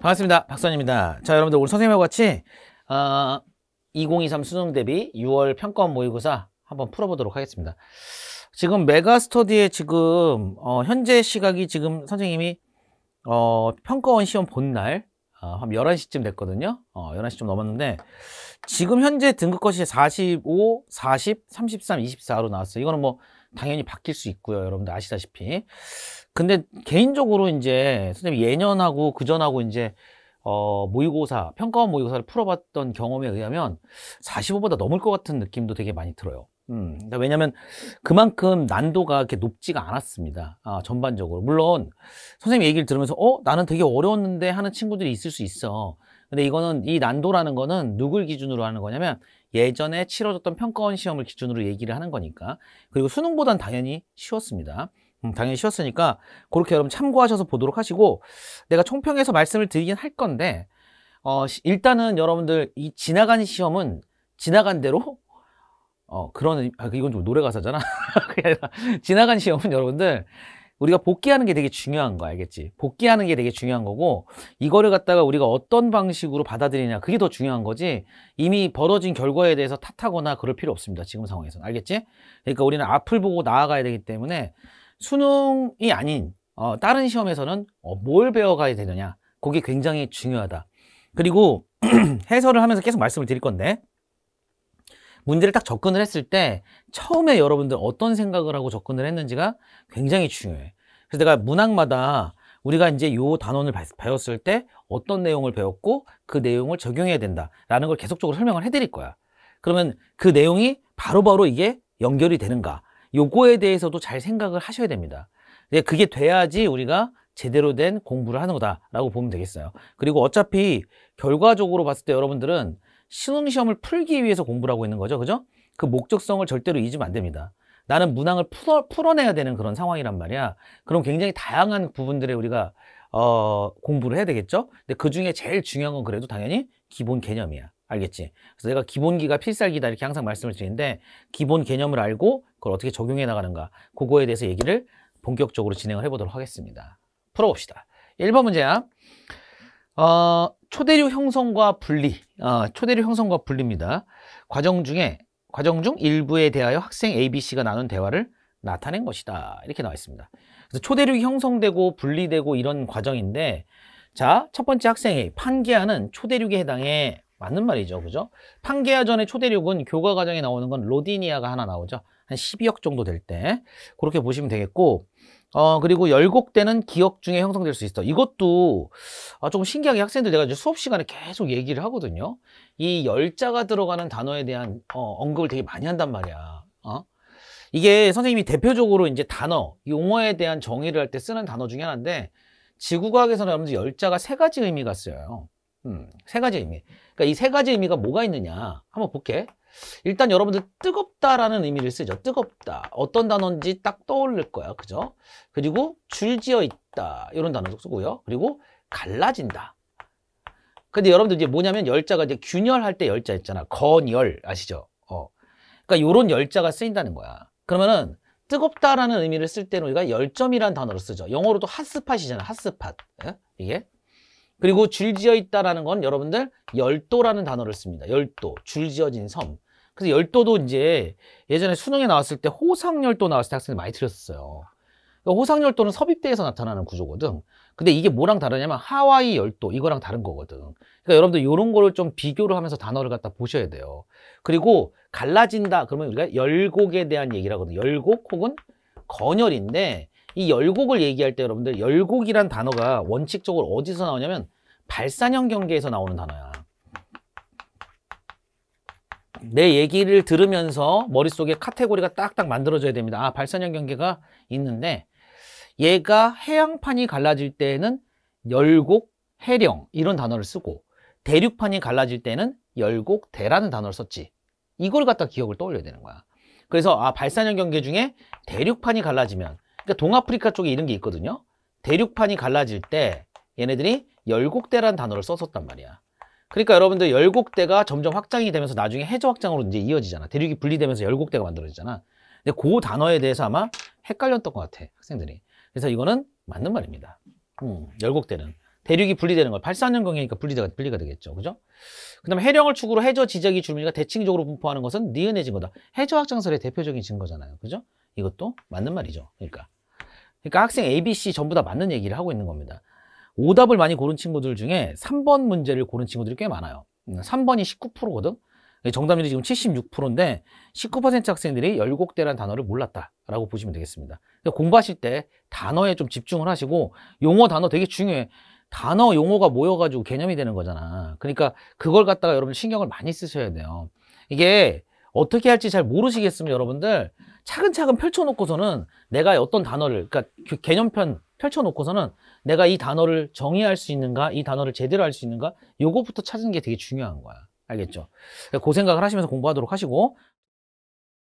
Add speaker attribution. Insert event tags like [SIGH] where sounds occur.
Speaker 1: 반갑습니다. 박선입니다. 자, 여러분들 오늘 선생님하고 같이 어, 2023 수능 대비 6월 평가원 모의고사 한번 풀어보도록 하겠습니다. 지금 메가스터디에 지금 어, 현재 시각이 지금 선생님이 어, 평가원 시험 본날 어, 한 11시쯤 됐거든요. 어, 11시쯤 넘었는데 지금 현재 등급 컷이 45, 40, 33, 24로 나왔어요. 이거는 뭐 당연히 바뀔 수 있고요. 여러분들 아시다시피. 근데 개인적으로 이제 선생님 예년하고 그전하고 이제 어, 모의고사, 평가원 모의고사를 풀어봤던 경험에 의하면 45보다 넘을 것 같은 느낌도 되게 많이 들어요. 음, 그러니까 왜냐면 그만큼 난도가 이렇게 높지가 않았습니다. 아, 전반적으로. 물론 선생님 얘기를 들으면서 어, 나는 되게 어려웠는데 하는 친구들이 있을 수 있어. 근데 이거는 이 난도라는 거는 누굴 기준으로 하는 거냐면 예전에 치러졌던 평가원 시험을 기준으로 얘기를 하는 거니까 그리고 수능보단 당연히 쉬웠습니다. 음, 당연히 쉬웠으니까 그렇게 여러분 참고하셔서 보도록 하시고 내가 총평에서 말씀을 드리긴 할 건데 어, 일단은 여러분들 이 지나간 시험은 지나간 대로 어, 그런, 아, 이건 좀 노래 가사잖아. [LAUGHS] 지나간 시험은 여러분들, 우리가 복귀하는 게 되게 중요한 거 알겠지? 복귀하는 게 되게 중요한 거고 이거를 갖다가 우리가 어떤 방식으로 받아들이냐 그게 더 중요한 거지 이미 벌어진 결과에 대해서 탓하거나 그럴 필요 없습니다 지금 상황에서는 알겠지? 그러니까 우리는 앞을 보고 나아가야 되기 때문에 수능이 아닌 어, 다른 시험에서는 어, 뭘 배워가야 되느냐 그게 굉장히 중요하다 그리고 [CLEARS THROAT] 해설을 하면서 계속 말씀을 드릴 건데 문제를 딱 접근을 했을 때 처음에 여러분들 어떤 생각을 하고 접근을 했는지가 굉장히 중요해. 그래서 내가 문항마다 우리가 이제 요 단원을 배웠을 때 어떤 내용을 배웠고 그 내용을 적용해야 된다라는 걸 계속적으로 설명을 해드릴 거야. 그러면 그 내용이 바로바로 바로 이게 연결이 되는가 요거에 대해서도 잘 생각을 하셔야 됩니다. 네, 그게 돼야지 우리가 제대로 된 공부를 하는 거다라고 보면 되겠어요. 그리고 어차피 결과적으로 봤을 때 여러분들은 신흥시험을 풀기 위해서 공부를 하고 있는 거죠. 그죠? 그 목적성을 절대로 잊으면 안 됩니다. 나는 문항을 풀어, 풀어내야 되는 그런 상황이란 말이야. 그럼 굉장히 다양한 부분들에 우리가 어, 공부를 해야 되겠죠? 근데 그 중에 제일 중요한 건 그래도 당연히 기본 개념이야. 알겠지? 그래서 내가 기본기가 필살기다 이렇게 항상 말씀을 드리는데 기본 개념을 알고 그걸 어떻게 적용해 나가는가 그거에 대해서 얘기를 본격적으로 진행을 해보도록 하겠습니다. 풀어봅시다. 1번 문제야. 어, 초대류 형성과 분리, 어, 초대류 형성과 분리입니다. 과정 중에 과정 중 일부에 대하여 학생 A, B, C가 나눈 대화를 나타낸 것이다. 이렇게 나와 있습니다. 그래서 초대륙이 형성되고 분리되고 이런 과정인데 자, 첫 번째 학생 A, 판기하는 초대륙에 해당해 맞는 말이죠. 그죠? 판게아전의 초대륙은 교과 과정에 나오는 건 로디니아가 하나 나오죠. 한 12억 정도 될 때. 그렇게 보시면 되겠고, 어, 그리고 열곡대는 기억 중에 형성될 수 있어. 이것도 아, 조금 신기하게 학생들 내가 이제 수업 시간에 계속 얘기를 하거든요. 이 열자가 들어가는 단어에 대한 어, 언급을 되게 많이 한단 말이야. 어? 이게 선생님이 대표적으로 이제 단어, 용어에 대한 정의를 할 때 쓰는 단어 중에 하나인데 지구과학에서는 여러분들 열자가 세 가지 의미가 있어요 음, 세 가지 의미. 그러니까 이 세 가지 의미가 뭐가 있느냐. 한번 볼게. 일단 여러분들 뜨겁다라는 의미를 쓰죠. 뜨겁다. 어떤 단어인지 딱 떠올릴 거야. 그죠? 그리고 줄지어 있다. 이런 단어도 쓰고요. 그리고 갈라진다. 근데 여러분들 이제 뭐냐면 열자가 이제 균열할 때 열자 있잖아. 건열 아시죠? 어. 그러니까 요런 열자가 쓰인다는 거야. 그러면은 뜨겁다라는 의미를 쓸 때는 우리가 열점이란 단어를 쓰죠. 영어로도 핫스팟이잖아. 핫스팟. 예? 이게 그리고 줄지어 있다라는 건 여러분들 열도라는 단어를 씁니다. 열도, 줄지어진 섬. 그래서 열도도 이제 예전에 수능에 나왔을 때 호상열도 나왔을 때 학생들 이 많이 틀렸어요. 그러니까 호상열도는 섭입대에서 나타나는 구조거든. 근데 이게 뭐랑 다르냐면 하와이 열도 이거랑 다른 거거든. 그러니까 여러분들 이런 거를 좀 비교를 하면서 단어를 갖다 보셔야 돼요. 그리고 갈라진다 그러면 우리가 열곡에 대한 얘기라거든. 열곡 혹은 건열인데 이 열곡을 얘기할 때 여러분들 열곡이란 단어가 원칙적으로 어디서 나오냐면 발산형 경계에서 나오는 단어야. 내 얘기를 들으면서 머릿속에 카테고리가 딱딱 만들어져야 됩니다. 아, 발산형 경계가 있는데 얘가 해양판이 갈라질 때에는 열곡, 해령 이런 단어를 쓰고 대륙판이 갈라질 때는 열곡, 대라는 단어를 썼지. 이걸 갖다 기억을 떠올려야 되는 거야. 그래서 아, 발산형 경계 중에 대륙판이 갈라지면 그러니까 동아프리카 쪽에 이런 게 있거든요. 대륙판이 갈라질 때 얘네들이 열곡대란 단어를 썼었단 말이야. 그러니까 여러분들 열곡대가 점점 확장이 되면서 나중에 해저 확장으로 이제 이어지잖아. 대륙이 분리되면서 열곡대가 만들어지잖아. 근데 그 단어에 대해서 아마 헷갈렸던 것 같아 학생들이. 그래서 이거는 맞는 말입니다. 음, 열곡대는 대륙이 분리되는 걸 84년경이니까 분리가 분리가 되겠죠, 그죠? 그다음에 해령을 축으로 해저 지적이 줄무늬가 대칭적으로 분포하는 것은 니은해진 거다. 해저 확장설의 대표적인 증거잖아요, 그죠? 이것도 맞는 말이죠, 그러니까. 그러니까 학생 A, B, C 전부 다 맞는 얘기를 하고 있는 겁니다. 오답을 많이 고른 친구들 중에 3번 문제를 고른 친구들이 꽤 많아요. 3번이 음, 19%거든. 예, 정답률이 지금 76%인데 19% 학생들이 열곡대란 단어를 몰랐다라고 보시면 되겠습니다. 그러니까 공부하실 때 단어에 좀 집중을 하시고 용어 단어 되게 중요해. 단어 용어가 모여가지고 개념이 되는 거잖아. 그러니까 그걸 갖다가 여러분 신경을 많이 쓰셔야 돼요. 이게 어떻게 할지 잘 모르시겠으면 여러분들 차근차근 펼쳐놓고서는 내가 어떤 단어를 그러니까 그 개념편 펼쳐놓고서는 내가 이 단어를 정의할 수 있는가 이 단어를 제대로 할 수 있는가 요거부터 찾는 게 되게 중요한 거야 알겠죠? 그 생각을 하시면서 공부하도록 하시고